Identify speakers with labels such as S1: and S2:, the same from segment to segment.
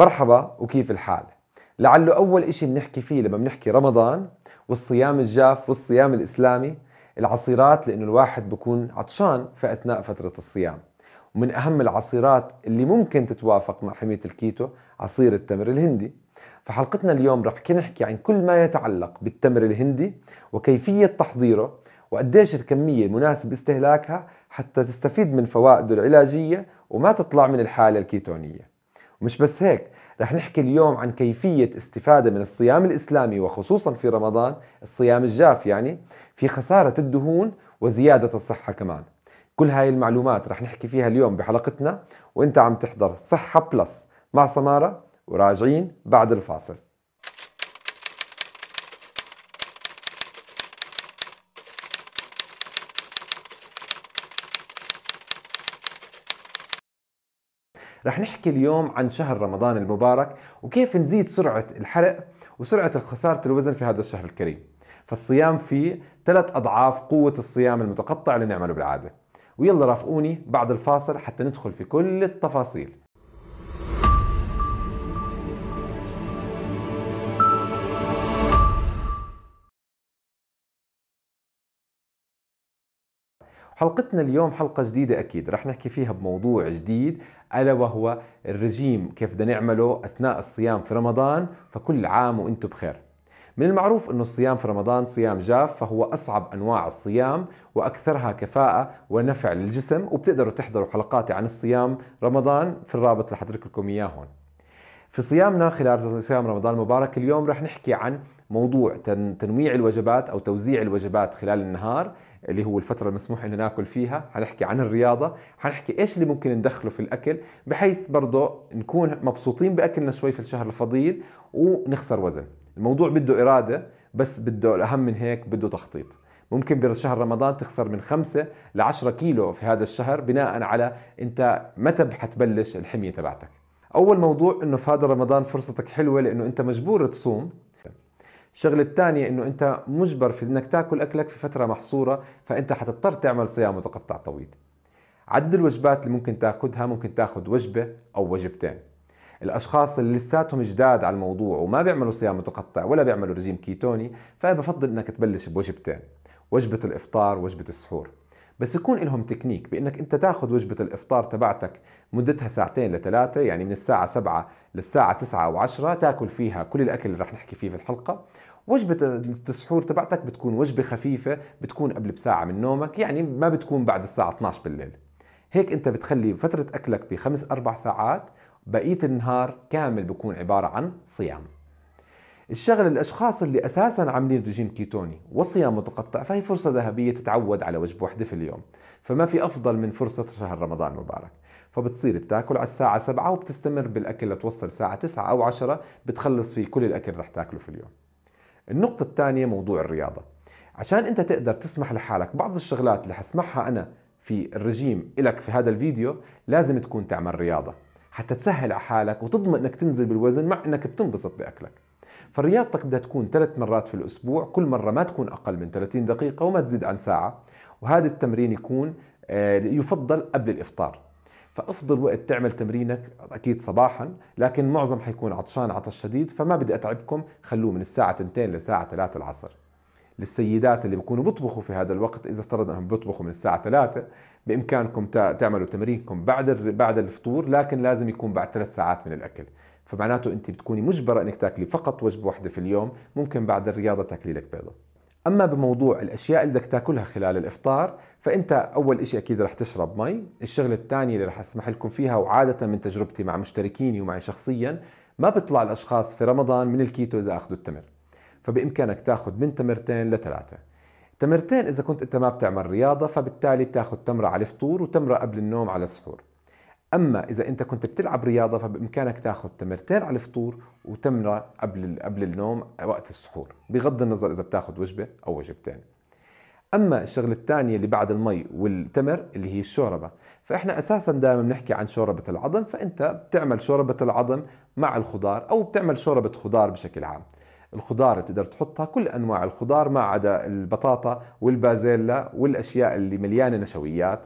S1: مرحبا وكيف الحال؟ لعله أول إشي بنحكي فيه لما بنحكي رمضان والصيام الجاف والصيام الإسلامي العصيرات لأنه الواحد بكون عطشان في أثناء فترة الصيام ومن أهم العصيرات اللي ممكن تتوافق مع حمية الكيتو عصير التمر الهندي فحلقتنا اليوم رح نحكي عن كل ما يتعلق بالتمر الهندي وكيفية تحضيره وقديش الكمية المناسب استهلاكها حتى تستفيد من فوائده العلاجية وما تطلع من الحالة الكيتونية ومش بس هيك رح نحكي اليوم عن كيفية استفادة من الصيام الإسلامي وخصوصا في رمضان الصيام الجاف يعني في خسارة الدهون وزيادة الصحة كمان كل هاي المعلومات رح نحكي فيها اليوم بحلقتنا وانت عم تحضر صحة بلس مع سمارة وراجعين بعد الفاصل رح نحكي اليوم عن شهر رمضان المبارك وكيف نزيد سرعة الحرق وسرعة خسارة الوزن في هذا الشهر الكريم فالصيام فيه ثلاث أضعاف قوة الصيام المتقطع اللي نعمله بالعادة ويلا رافقوني بعد الفاصل حتى ندخل في كل التفاصيل حلقتنا اليوم حلقة جديدة أكيد رح نحكي فيها بموضوع جديد الا وهو الرجيم كيف بدنا نعمله اثناء الصيام في رمضان فكل عام وانتم بخير. من المعروف انه الصيام في رمضان صيام جاف فهو اصعب انواع الصيام واكثرها كفاءه ونفع للجسم وبتقدروا تحضروا حلقاتي عن الصيام رمضان في الرابط اللي حترك لكم اياه هون. في صيامنا خلال صيام رمضان المبارك اليوم رح نحكي عن موضوع تنويع الوجبات او توزيع الوجبات خلال النهار اللي هو الفترة المسموح انه ناكل فيها، حنحكي عن الرياضة، حنحكي ايش اللي ممكن ندخله في الاكل بحيث برضه نكون مبسوطين باكلنا شوي في الشهر الفضيل ونخسر وزن. الموضوع بده إرادة بس بده الأهم من هيك بده تخطيط. ممكن بشهر رمضان تخسر من 5 ل 10 كيلو في هذا الشهر بناء على انت متى حتبلش الحميه تبعتك. اول موضوع انه في هذا رمضان فرصتك حلوه لانه انت مجبور تصوم الشغله الثانيه انه انت مجبر في انك تاكل اكلك في فتره محصوره فانت حتضطر تعمل صيام متقطع طويل عدد الوجبات اللي ممكن تاخذها ممكن تاخذ وجبه او وجبتين الاشخاص اللي لساتهم جداد على الموضوع وما بيعملوا صيام متقطع ولا بيعملوا رجيم كيتوني فانا بفضل انك تبلش بوجبتين وجبه الافطار وجبه السحور بس يكون لهم تكنيك بانك انت تاخذ وجبه الافطار تبعتك مدتها ساعتين لثلاثه يعني من الساعه 7 للساعه 9 او 10 تاكل فيها كل الاكل اللي رح نحكي فيه في الحلقه وجبة السحور تبعتك بتكون وجبة خفيفة بتكون قبل بساعة من نومك يعني ما بتكون بعد الساعة 12 بالليل هيك انت بتخلي فترة اكلك بخمس اربع ساعات بقية النهار كامل بكون عبارة عن صيام الشغل الاشخاص اللي اساسا عاملين رجيم كيتوني وصيام متقطع فهي فرصه ذهبيه تتعود على وجبه واحده في اليوم فما في افضل من فرصه شهر رمضان المبارك فبتصير بتاكل على الساعة 7 وبتستمر بالأكل لتوصل ساعة 9 أو 10 بتخلص فيه كل الأكل رح تاكله في اليوم النقطة الثانية موضوع الرياضة عشان أنت تقدر تسمح لحالك بعض الشغلات اللي حسمحها أنا في الرجيم إلك في هذا الفيديو لازم تكون تعمل رياضة حتى تسهل على حالك وتضمن أنك تنزل بالوزن مع أنك بتنبسط بأكلك فرياضتك بدها تكون ثلاث مرات في الأسبوع كل مرة ما تكون أقل من 30 دقيقة وما تزيد عن ساعة وهذا التمرين يكون آه، يفضل قبل الإفطار فافضل وقت تعمل تمرينك اكيد صباحا لكن معظم حيكون عطشان عطش شديد فما بدي اتعبكم خلوه من الساعه 2 لساعه 3 العصر للسيدات اللي بيكونوا بيطبخوا في هذا الوقت اذا افترض انهم بيطبخوا من الساعه 3 بامكانكم تعملوا تمرينكم بعد بعد الفطور لكن لازم يكون بعد ثلاث ساعات من الاكل فمعناته انت بتكوني مجبره انك تاكلي فقط وجبه واحده في اليوم ممكن بعد الرياضه تاكلي لك بيضه اما بموضوع الاشياء اللي بدك تاكلها خلال الافطار فانت اول شيء اكيد رح تشرب مي الشغله الثانيه اللي رح اسمح لكم فيها وعاده من تجربتي مع مشتركيني ومعي شخصيا ما بيطلع الاشخاص في رمضان من الكيتو اذا اخذوا التمر فبامكانك تاخذ من تمرتين لثلاثه تمرتين اذا كنت انت ما بتعمل رياضه فبالتالي بتاخذ تمره على الفطور وتمره قبل النوم على السحور اما اذا انت كنت بتلعب رياضه فبامكانك تاخذ تمرتين على الفطور وتمره قبل قبل النوم وقت السحور بغض النظر اذا بتاخذ وجبه او وجبتين اما الشغله الثانيه اللي بعد المي والتمر اللي هي الشوربه فاحنا اساسا دائما بنحكي عن شوربه العظم فانت بتعمل شوربه العظم مع الخضار او بتعمل شوربه خضار بشكل عام الخضار بتقدر تحطها كل انواع الخضار ما عدا البطاطا والبازيلا والاشياء اللي مليانه نشويات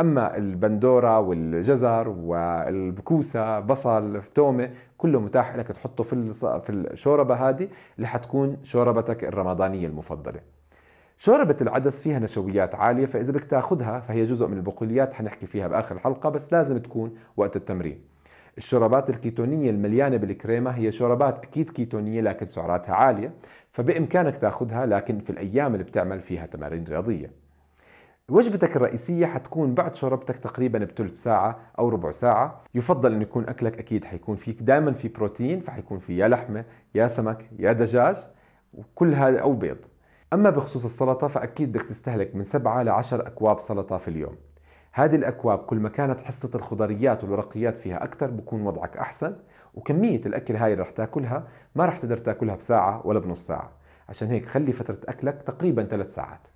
S1: اما البندوره والجزر والبكوسه بصل تومه كله متاح لك تحطه في في الشوربه هذه اللي حتكون شوربتك الرمضانيه المفضله شوربة العدس فيها نشويات عالية فإذا بدك تاخذها فهي جزء من البقوليات حنحكي فيها بآخر الحلقة بس لازم تكون وقت التمرين الشوربات الكيتونية المليانة بالكريمة هي شوربات أكيد كيتونية لكن سعراتها عالية فبإمكانك تاخذها لكن في الأيام اللي بتعمل فيها تمارين رياضية وجبتك الرئيسية حتكون بعد شربتك تقريبا بثلث ساعة أو ربع ساعة يفضل أن يكون أكلك أكيد حيكون فيك دائما في بروتين فحيكون في يا لحمة يا سمك يا دجاج وكل هذا أو بيض أما بخصوص السلطة فأكيد بدك تستهلك من 7 ل 10 أكواب سلطة في اليوم هذه الأكواب كل ما كانت حصة الخضريات والورقيات فيها أكثر بكون وضعك أحسن وكمية الأكل هاي اللي رح تاكلها ما رح تقدر تاكلها بساعة ولا بنص ساعة عشان هيك خلي فترة أكلك تقريبا 3 ساعات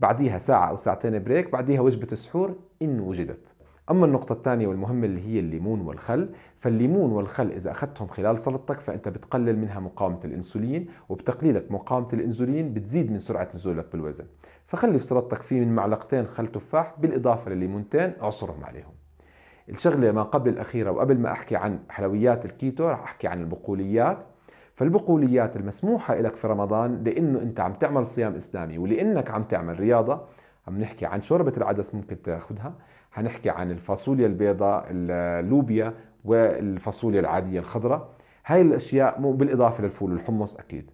S1: بعديها ساعة أو ساعتين بريك بعديها وجبة السحور إن وجدت أما النقطة الثانية والمهمة اللي هي الليمون والخل فالليمون والخل إذا أخذتهم خلال سلطتك فأنت بتقلل منها مقاومة الأنسولين وبتقليلك مقاومة الأنسولين بتزيد من سرعة نزولك بالوزن فخلي في سلطتك فيه من معلقتين خل تفاح بالإضافة لليمونتين اعصرهم عليهم الشغلة ما قبل الأخيرة وقبل ما أحكي عن حلويات الكيتو رح أحكي عن البقوليات فالبقوليات المسموحة لك في رمضان لأنه أنت عم تعمل صيام إسلامي ولأنك عم تعمل رياضة عم نحكي عن شوربة العدس ممكن تاخذها هنحكي عن الفاصوليا البيضاء اللوبيا والفاصوليا العادية الخضراء هاي الأشياء مو بالإضافة للفول والحمص أكيد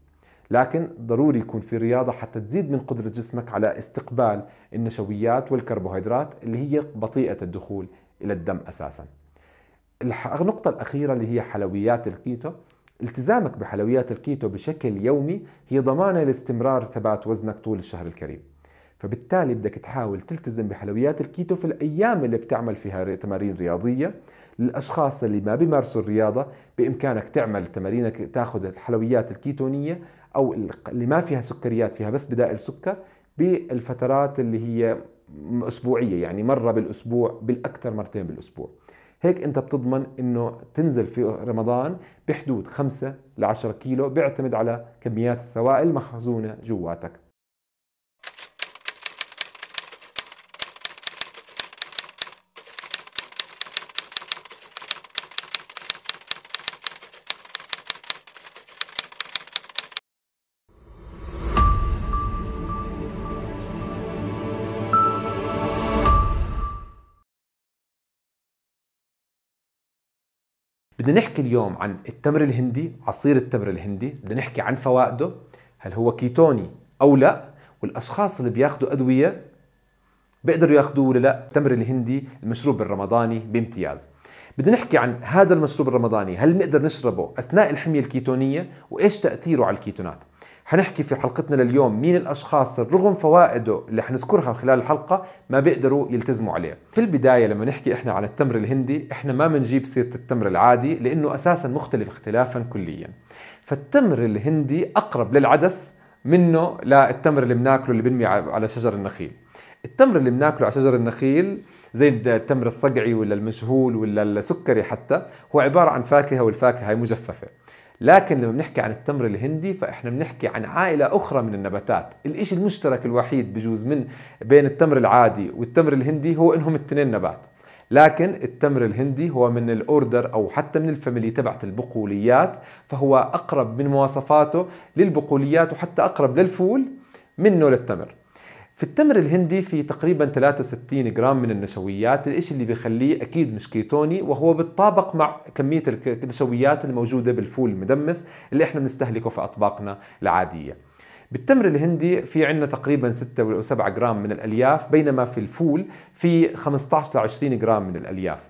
S1: لكن ضروري يكون في رياضة حتى تزيد من قدرة جسمك على استقبال النشويات والكربوهيدرات اللي هي بطيئة الدخول إلى الدم أساسا النقطة الأخيرة اللي هي حلويات الكيتو التزامك بحلويات الكيتو بشكل يومي هي ضمانة لاستمرار ثبات وزنك طول الشهر الكريم فبالتالي بدك تحاول تلتزم بحلويات الكيتو في الأيام اللي بتعمل فيها تمارين رياضية للأشخاص اللي ما بيمارسوا الرياضة بإمكانك تعمل تمارينك تاخذ الحلويات الكيتونية أو اللي ما فيها سكريات فيها بس بدائل سكر بالفترات اللي هي أسبوعية يعني مرة بالأسبوع بالأكثر مرتين بالأسبوع هيك انت بتضمن انه تنزل في رمضان بحدود 5 ل 10 كيلو بيعتمد على كميات السوائل المخزونه جواتك بدنا نحكي اليوم عن التمر الهندي عصير التمر الهندي بدنا نحكي عن فوائده هل هو كيتوني او لا والاشخاص اللي بياخذوا ادويه بيقدروا ياخذوه ولا لا التمر الهندي المشروب الرمضاني بامتياز بدنا نحكي عن هذا المشروب الرمضاني هل بنقدر نشربه اثناء الحميه الكيتونيه وايش تاثيره على الكيتونات حنحكي في حلقتنا لليوم مين الاشخاص رغم فوائده اللي حنذكرها خلال الحلقه ما بيقدروا يلتزموا عليه في البدايه لما نحكي احنا عن التمر الهندي احنا ما بنجيب سيره التمر العادي لانه اساسا مختلف اختلافا كليا فالتمر الهندي اقرب للعدس منه للتمر اللي بناكله اللي بنمي على شجر النخيل التمر اللي بناكله على شجر النخيل زي التمر الصقعي ولا المشهول ولا السكري حتى هو عبارة عن فاكهة والفاكهة هي مجففة لكن لما بنحكي عن التمر الهندي فاحنا بنحكي عن عائله اخرى من النباتات الإشي المشترك الوحيد بجوز من بين التمر العادي والتمر الهندي هو انهم التنين نبات لكن التمر الهندي هو من الاوردر او حتى من الفاميلي تبعت البقوليات فهو اقرب من مواصفاته للبقوليات وحتى اقرب للفول منه للتمر في التمر الهندي في تقريبا 63 جرام من النشويات الإشي اللي بيخليه أكيد مش كيتوني وهو بتطابق مع كمية النشويات الموجودة بالفول المدمس اللي احنا بنستهلكه في أطباقنا العادية بالتمر الهندي في عندنا تقريبا 6 و7 جرام من الألياف بينما في الفول في 15 ل 20 جرام من الألياف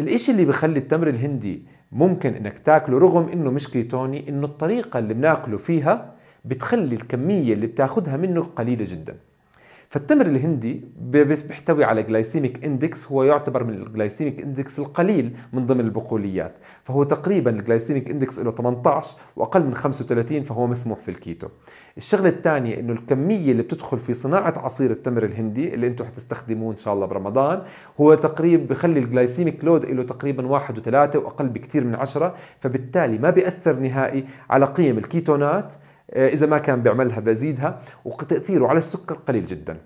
S1: الإشي اللي بخلي التمر الهندي ممكن انك تاكله رغم انه مش كيتوني انه الطريقه اللي بناكله فيها بتخلي الكميه اللي بتاخدها منه قليله جدا فالتمر الهندي بيحتوي على جلايسيميك اندكس هو يعتبر من الجلايسيميك اندكس القليل من ضمن البقوليات فهو تقريبا الجلايسيميك اندكس له 18 واقل من 35 فهو مسموح في الكيتو الشغله الثانيه انه الكميه اللي بتدخل في صناعه عصير التمر الهندي اللي انتم حتستخدموه ان شاء الله برمضان هو تقريبا بخلي الجلايسيميك لود له تقريبا واحد وثلاثة واقل بكثير من 10 فبالتالي ما بياثر نهائي على قيم الكيتونات آه، اذا ما كان بيعملها بزيدها وتاثيره على السكر قليل جدا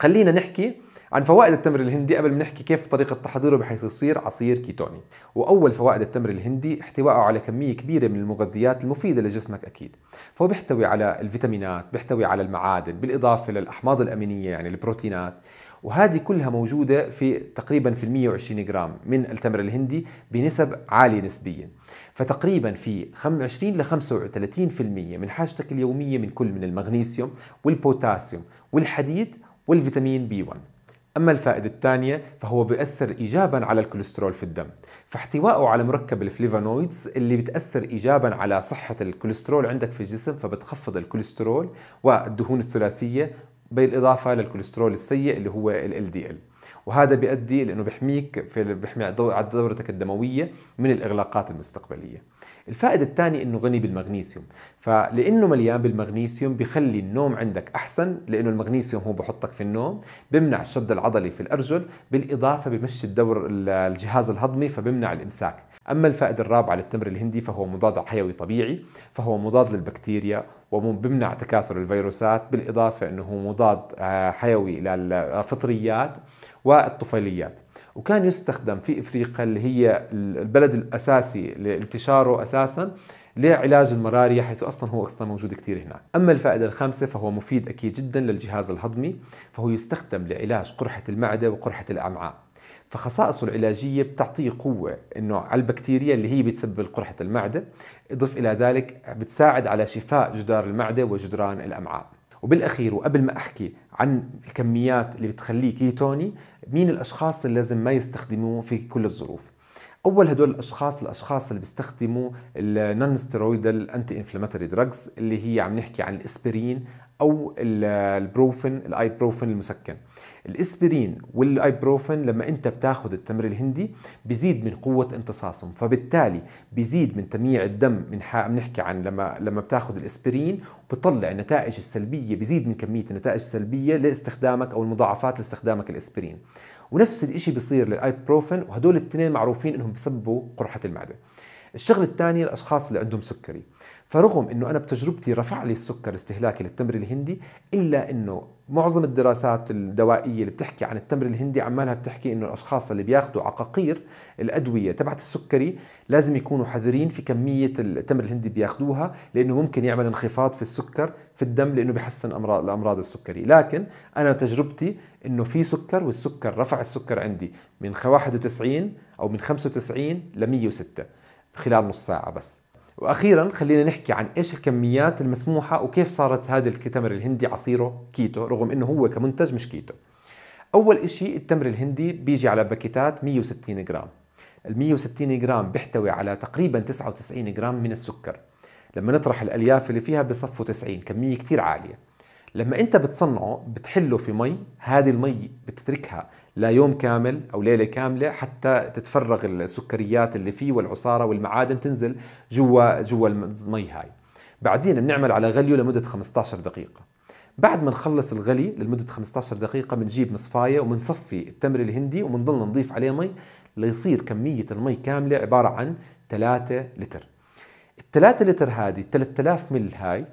S1: خلينا نحكي عن فوائد التمر الهندي قبل ما نحكي كيف طريقة تحضيره بحيث يصير عصير كيتوني وأول فوائد التمر الهندي احتوائه على كمية كبيرة من المغذيات المفيدة لجسمك أكيد فهو بيحتوي على الفيتامينات بيحتوي على المعادن بالإضافة للأحماض الأمينية يعني البروتينات وهذه كلها موجودة في تقريبا في 120 جرام من التمر الهندي بنسب عالية نسبيا فتقريبا في 20 ل 35% من حاجتك اليومية من كل من المغنيسيوم والبوتاسيوم والحديد والفيتامين بي 1 أما الفائدة الثانية فهو بيأثر إيجابا على الكوليسترول في الدم فاحتوائه على مركب الفليفانويدز اللي بتأثر إيجابا على صحة الكوليسترول عندك في الجسم فبتخفض الكوليسترول والدهون الثلاثية بالاضافه للكوليسترول السيء اللي هو ال LDL وهذا بيؤدي لانه بيحميك في بيحمي على دورتك الدمويه من الاغلاقات المستقبليه. الفائده الثانيه انه غني بالمغنيسيوم، فلانه مليان بالمغنيسيوم بخلي النوم عندك احسن لانه المغنيسيوم هو بحطك في النوم، بمنع الشد العضلي في الارجل، بالاضافه بمشي الدور الجهاز الهضمي فبمنع الامساك، أما الفائدة الرابعة للتمر الهندي فهو مضاد حيوي طبيعي فهو مضاد للبكتيريا وبمنع تكاثر الفيروسات بالإضافة أنه مضاد آه، حيوي للفطريات والطفيليات وكان يستخدم في إفريقيا اللي هي البلد الأساسي لانتشاره أساساً لعلاج المراريا حيث اصلا هو اصلا موجود كثير هناك. اما الفائده الخامسه فهو مفيد اكيد جدا للجهاز الهضمي فهو يستخدم لعلاج قرحه المعده وقرحه الامعاء. فخصائصه العلاجية بتعطيه قوة انه على البكتيريا اللي هي بتسبب قرحة المعدة، اضف الى ذلك بتساعد على شفاء جدار المعدة وجدران الامعاء. وبالاخير وقبل ما احكي عن الكميات اللي بتخليه كيتوني، مين الاشخاص اللي لازم ما يستخدموه في كل الظروف؟ اول هدول الاشخاص الاشخاص اللي بيستخدموا النون ستيرويدال انتي انفلاماتوري دراجز اللي هي عم نحكي عن الاسبرين او البروفين الايبروفين المسكن الاسبرين والايبروفين لما انت بتاخذ التمر الهندي بزيد من قوه امتصاصهم فبالتالي بزيد من تمييع الدم من بنحكي عن لما لما بتاخذ الاسبرين بطلع النتائج السلبيه بزيد من كميه النتائج السلبيه لاستخدامك او المضاعفات لاستخدامك الاسبرين ونفس الشيء بيصير للايبروفين وهدول الاثنين معروفين انهم بسببوا قرحه المعده الشغله الثانيه الاشخاص اللي عندهم سكري فرغم انه انا بتجربتي رفع لي السكر استهلاكي للتمر الهندي الا انه معظم الدراسات الدوائيه اللي بتحكي عن التمر الهندي عمالها بتحكي انه الاشخاص اللي بياخذوا عقاقير الادويه تبعت السكري لازم يكونوا حذرين في كميه التمر الهندي بياخذوها لانه ممكن يعمل انخفاض في السكر في الدم لانه بحسن امراض الامراض السكري لكن انا تجربتي انه في سكر والسكر رفع السكر عندي من 91 او من 95 ل 106 خلال نص ساعه بس واخيرا خلينا نحكي عن ايش الكميات المسموحه وكيف صارت هذا التمر الهندي عصيره كيتو رغم انه هو كمنتج مش كيتو اول شيء التمر الهندي بيجي على باكيتات 160 جرام ال 160 جرام بيحتوي على تقريبا 99 جرام من السكر لما نطرح الالياف اللي فيها بصفوا 90 كميه كتير عاليه لما انت بتصنعه بتحله في مي هذه المي بتتركها لا يوم كامل او ليله كامله حتى تتفرغ السكريات اللي فيه والعصاره والمعادن تنزل جوا جوا المي هاي بعدين بنعمل على غليه لمده 15 دقيقه بعد ما نخلص الغلي لمده 15 دقيقه بنجيب مصفايه وبنصفي التمر الهندي وبنضل نضيف عليه مي ليصير كميه المي كامله عباره عن 3 لتر ال 3 لتر هذه 3000 مل هاي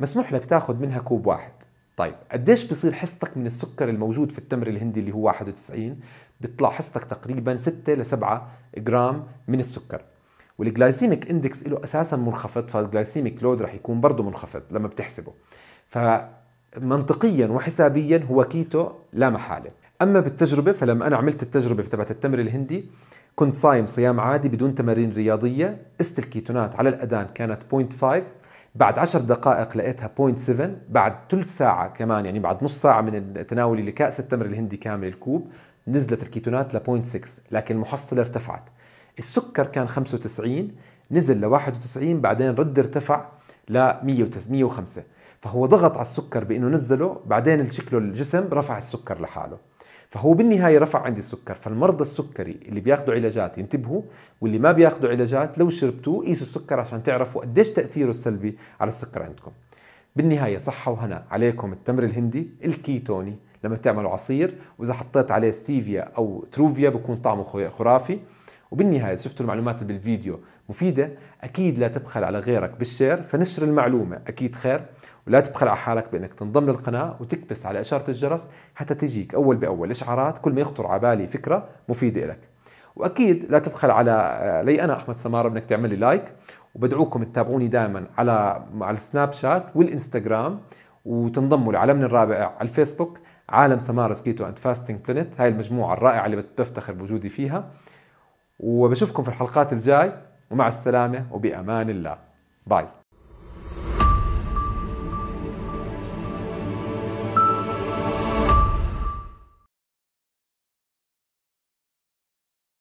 S1: مسموح لك تاخذ منها كوب واحد طيب قديش بصير حصتك من السكر الموجود في التمر الهندي اللي هو 91 بيطلع حصتك تقريبا 6 ل 7 جرام من السكر والجلايسيميك اندكس له اساسا منخفض فالجلايسيميك لود رح يكون برضه منخفض لما بتحسبه فمنطقيا وحسابيا هو كيتو لا محاله اما بالتجربه فلما انا عملت التجربه تبعت التمر الهندي كنت صايم صيام عادي بدون تمارين رياضيه است الكيتونات على الاذان كانت 0.5 بعد 10 دقائق لقيتها 0.7 بعد ثلث ساعة كمان يعني بعد نص ساعة من تناولي لكأس التمر الهندي كامل الكوب نزلت الكيتونات ل 0.6 لكن المحصلة ارتفعت السكر كان 95 نزل ل 91 بعدين رد ارتفع ل 105 فهو ضغط على السكر بانه نزله بعدين شكله الجسم رفع السكر لحاله فهو بالنهايه رفع عندي السكر فالمرضى السكري اللي بياخذوا علاجات ينتبهوا واللي ما بياخذوا علاجات لو شربتوه قيسوا السكر عشان تعرفوا قديش تاثيره السلبي على السكر عندكم بالنهايه صحه وهنا عليكم التمر الهندي الكيتوني لما تعملوا عصير واذا حطيت عليه ستيفيا او تروفيا بكون طعمه خرافي وبالنهايه شفتوا المعلومات بالفيديو مفيده اكيد لا تبخل على غيرك بالشير فنشر المعلومه اكيد خير ولا تبخل على حالك بانك تنضم للقناه وتكبس على اشاره الجرس حتى تجيك اول باول اشعارات كل ما يخطر على بالي فكره مفيده لك واكيد لا تبخل على آه، لي انا احمد سماره انك تعمل لي لايك وبدعوكم تتابعوني دائما على على السناب شات والانستغرام وتنضموا لعالمنا الرابع على الفيسبوك عالم سمارة سكيتو اند فاستنج بلانيت هاي المجموعة الرائعة اللي بفتخر بوجودي فيها وبشوفكم في الحلقات الجاي ومع السلامة وبأمان الله باي